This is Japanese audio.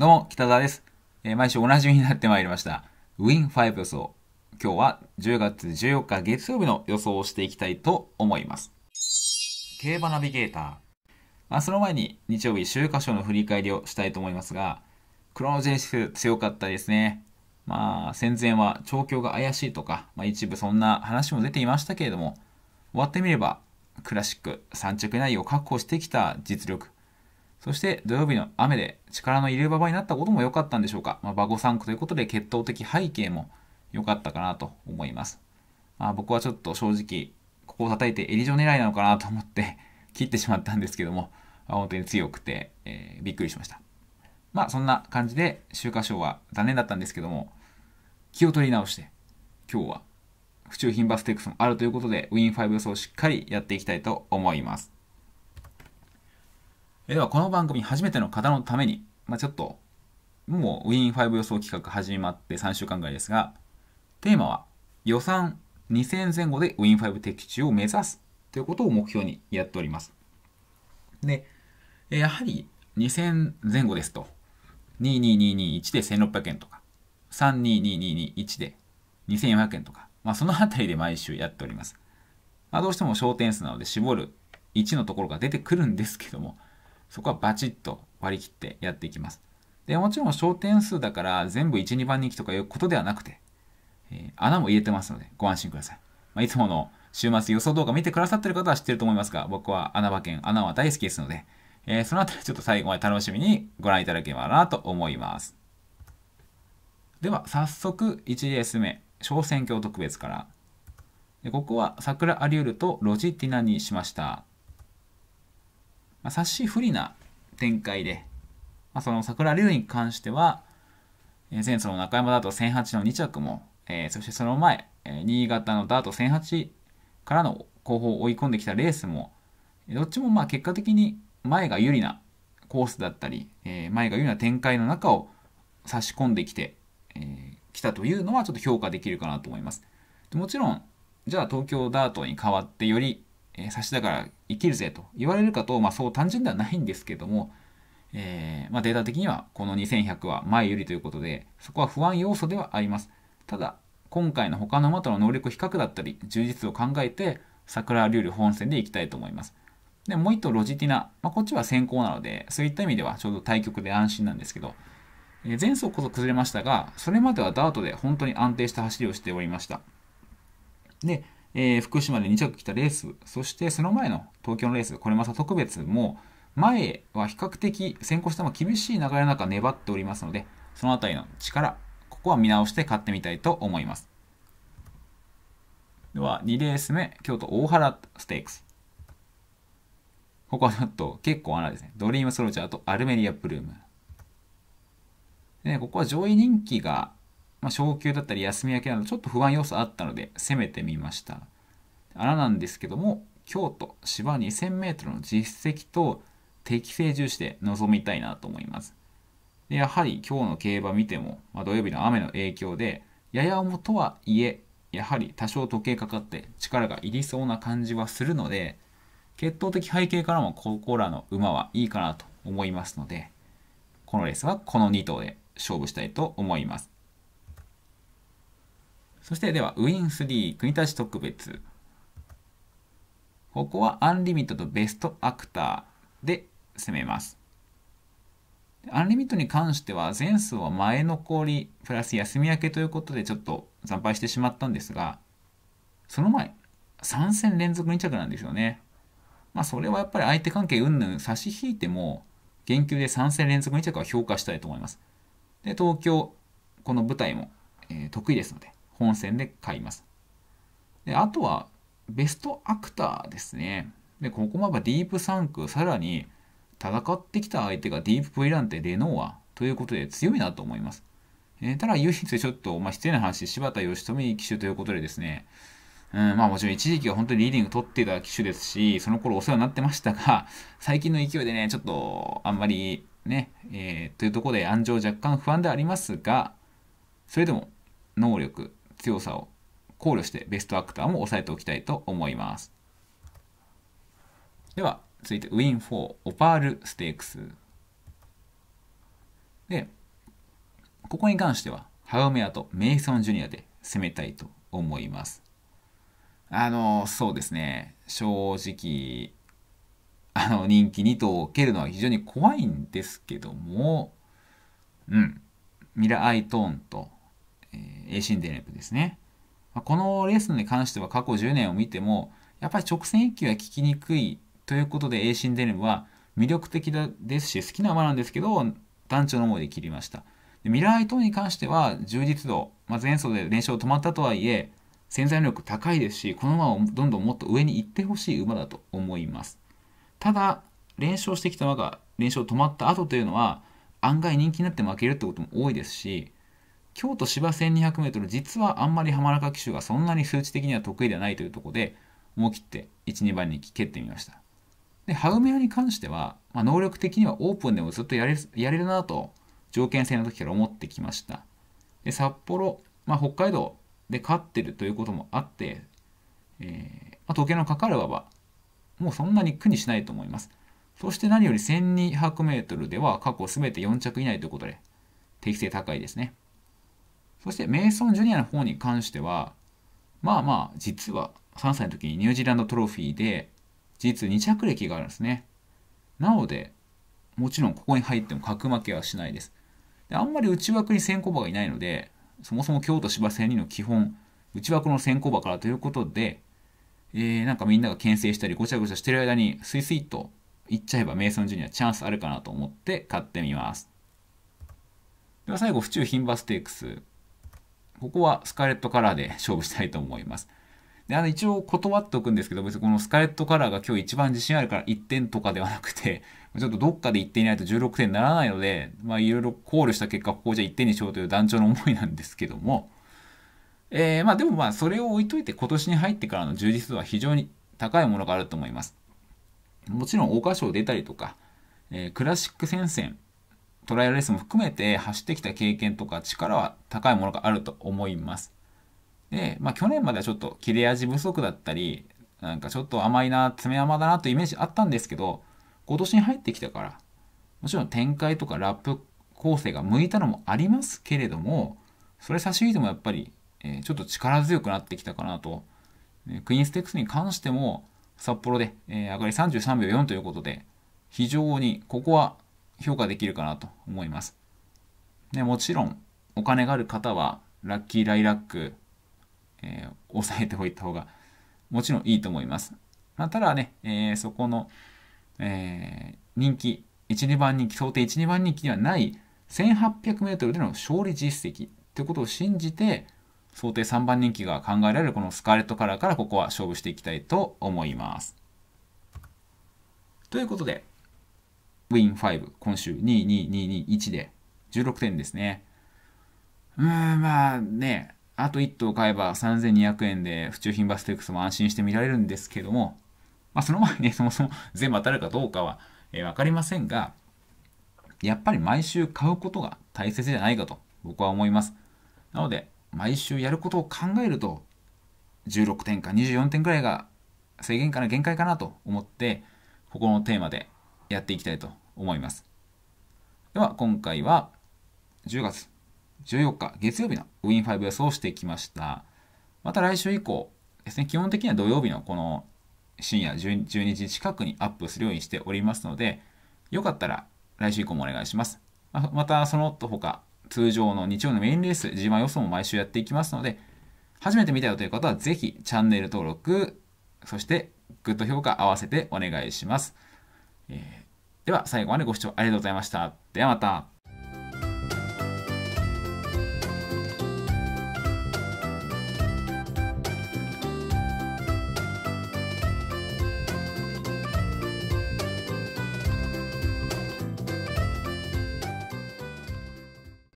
どうも、北沢です。えー、毎週同じみになってまいりました。Win5 予想。今日は10月14日月曜日の予想をしていきたいと思います。競馬ナビゲーター。まあ、その前に日曜日週刊賞の振り返りをしたいと思いますが、クロノジェネシス強かったですね。まあ、戦前は調教が怪しいとか、まあ、一部そんな話も出ていましたけれども、終わってみれば、クラシック3着以内を確保してきた実力、そして土曜日の雨で力の入れ場場になったことも良かったんでしょうか。まあ、馬5 3区ということで決闘的背景も良かったかなと思います。まあ、僕はちょっと正直、ここを叩いてエリジョ狙いなのかなと思って 切ってしまったんですけども、まあ、本当に強くて、えー、びっくりしました。まあそんな感じで、秋華賞は残念だったんですけども、気を取り直して、今日は府中品バステックスもあるということで、ウィン5予想をしっかりやっていきたいと思います。ではこの番組初めての方のために、まあ、ちょっともう Win5 予想企画始まって3週間ぐらいですがテーマは予算2000前後で Win5 的中を目指すということを目標にやっておりますでやはり2000前後ですと22221で1600円とか32221で2400円とか、まあ、そのあたりで毎週やっております、まあ、どうしても焦点数なので絞る1のところが出てくるんですけどもそこはバチッと割り切ってやっていきます。で、もちろん焦点数だから全部1、2番人気とかいうことではなくて、えー、穴も入れてますのでご安心ください。まあ、いつもの週末予想動画見てくださってる方は知ってると思いますが、僕は穴馬券、穴は大好きですので、えー、そのあたりちょっと最後まで楽しみにご覧いただければなと思います。では、早速1レース目、小選挙特別から。でここは桜アリュールとロジティナにしました。まあ、冊子不利な展開で、まあ、その桜龍に関しては、え前走の中山ダート1008の2着も、えー、そしてその前、え新潟のダート1008からの後方を追い込んできたレースも、どっちもまあ結果的に前が有利なコースだったり、えー、前が有利な展開の中を差し込んできて、えー、来たというのはちょっと評価できるかなと思います。でもちろん、じゃあ東京ダートに代わってよりえ差しだから生きるぜと言われるかと、まあ、そう単純ではないんですけども、えー、まあ、データ的にはこの2100は前よりということでそこは不安要素ではありますただ今回の他の馬との能力比較だったり充実を考えて桜竜流本戦でいきたいと思いますでもう一頭ロジティナ、まあ、こっちは先行なのでそういった意味ではちょうど対局で安心なんですけど、え前走こそ崩れましたがそれまではダートで本当に安定した走りをしておりましたでえー、福島で2着来たレース、そしてその前の東京のレース、これまた特別も、前は比較的先行したも厳しい流れの中粘っておりますので、そのあたりの力、ここは見直して買ってみたいと思います。では、2レース目、京都大原ステークス。ここはちょっと結構穴ですね。ドリームソルジャーとアルメリアブルーム。で、ここは上位人気がまあ、昇給だったり休み明けなどちょっと不安要素あったので攻めてみました穴なんですけども京都芝 2000m の実績と適正重視で臨みたいなと思いますでやはり今日の競馬見ても、まあ、土曜日の雨の影響でやや重とはいえやはり多少時計かかって力がいりそうな感じはするので血統的背景からもここらの馬はいいかなと思いますのでこのレースはこの2頭で勝負したいと思いますそしてでは Win3 国立特別。ここはアンリミットとベストアクターで攻めます。アンリミットに関しては前数は前残りプラス休み明けということでちょっと惨敗してしまったんですが、その前、3戦連続2着なんですよね。まあそれはやっぱり相手関係うんぬん差し引いても、減給で3戦連続2着は評価したいと思います。で、東京、この舞台も、えー、得意ですので、本戦で買います。であとは、ベストアクターですね。で、ここもやっぱディープサンク、さらに戦ってきた相手がディープ V ランテ、レノアということで強いなと思います。えただ唯一ちょっと、まあ、失礼な話、柴田義富騎手ということでですね、うん、まあもちろん一時期は本当にリーディング取ってた機種ですし、その頃お世話になってましたが、最近の勢いでね、ちょっとあんまりね、えー、というところで安城若干不安でありますが、それでも能力、強さを考慮してベストアクターも抑えておきたいと思います。では、続いてウィン4、オパールステークス。で、ここに関しては、ハウメアとメイソン・ジュニアで攻めたいと思います。あの、そうですね、正直、あの、人気2頭を蹴るのは非常に怖いんですけども、うん、ミラ・アイトーンとえー、シンデレプですね。このレースに関しては過去10年を見ても、やっぱり直線一球は効きにくいということで A シンデレムは魅力的ですし、好きな馬なんですけど、団長の思いで切りました。でミラーイ等に関しては充実度、まあ、前走で連勝止まったとはいえ、潜在能力高いですし、この馬をどんどんもっと上に行ってほしい馬だと思います。ただ、連勝してきた馬が連勝止まった後というのは、案外人気になって負けるってことも多いですし、京都芝 1200m 実はあんまり浜中騎手がそんなに数値的には得意ではないというところで思い切って12番に蹴ってみました。でハウメアに関しては、まあ、能力的にはオープンでもずっとやれやれるなと条件性の時から思ってきました。で札幌、まあ、北海道で勝ってるということもあって、えー、まあ、時計のかかる馬場もうそんなに苦にしないと思います。そして何より 1200m では過去全て4着以内ということで適性高いですね。そしてメイソン・ジュニアの方に関しては、まあまあ、実は3歳の時にニュージーランドトロフィーで、実2着歴があるんですね。なので、もちろんここに入っても格負けはしないです。であんまり内枠に先行馬がいないので、そもそも京都芝千里の基本、内枠の先行馬からということで、えー、なんかみんなが牽制したりごちゃごちゃしてる間にスイスイと行っちゃえばメイソン・ジュニアチャンスあるかなと思って買ってみます。では最後、府中牝馬ステークス。ここはスカーレットカラーで勝負したいと思います。で、あの、一応断っておくんですけど、別にこのスカーレットカラーが今日一番自信あるから1点とかではなくて、ちょっとどっかで1点いないと16点にならないので、まあいろいろ考慮した結果、ここじゃ1点にしようという団長の思いなんですけども、えー、まあでもまあそれを置いといて今年に入ってからの充実度は非常に高いものがあると思います。もちろん桜花賞出たりとか、えー、クラシック戦線トライアルレースも含めて走ってきた経験とか力は高いものがあると思います。で、まあ去年まではちょっと切れ味不足だったり、なんかちょっと甘いな、爪甘だなというイメージあったんですけど、今年に入ってきたから、もちろん展開とかラップ構成が向いたのもありますけれども、それ差し引いてもやっぱり、えちょっと力強くなってきたかなと。クイーンステックスに関しても、札幌で、え上がり33秒4ということで、非常にここは評価できるかなと思います。ね、もちろん、お金がある方は、ラッキーライラック、えー、さえておいた方が、もちろんいいと思います。まあ、ただね、えー、そこの、えー、人気、1、2番人気、想定1、2番人気ではない1800メートルでの勝利実績ということを信じて、想定3番人気が考えられるこのスカーレットカラーからここは勝負していきたいと思います。ということで、ウィン5、今週22221で16点ですね。うーん、まあね、あと1頭買えば3200円で府中品バステックスも安心して見られるんですけども、まあその前にね、そもそも全部当たるかどうかは、えー、かりませんが、やっぱり毎週買うことが大切じゃないかと僕は思います。なので、毎週やることを考えると、16点か24点くらいが制限かな、限界かなと思って、ここのテーマでやっていきたいと思います。では、今回は10月14日月曜日のウィン5予想をしてきました。また来週以降ですね、基本的には土曜日のこの深夜12時近くにアップするようにしておりますので、よかったら来週以降もお願いします。またその他、通常の日曜のメインレース、g 慢予想も毎週やっていきますので、初めて見たよという方はぜひチャンネル登録、そしてグッド評価合わせてお願いします。えーでは最後までご視聴ありがとうございました。ではまた。